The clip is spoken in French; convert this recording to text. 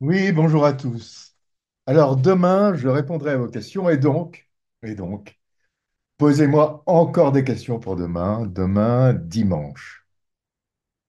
Oui, bonjour à tous. Alors demain, je répondrai à vos questions et donc, et donc, posez-moi encore des questions pour demain, demain dimanche.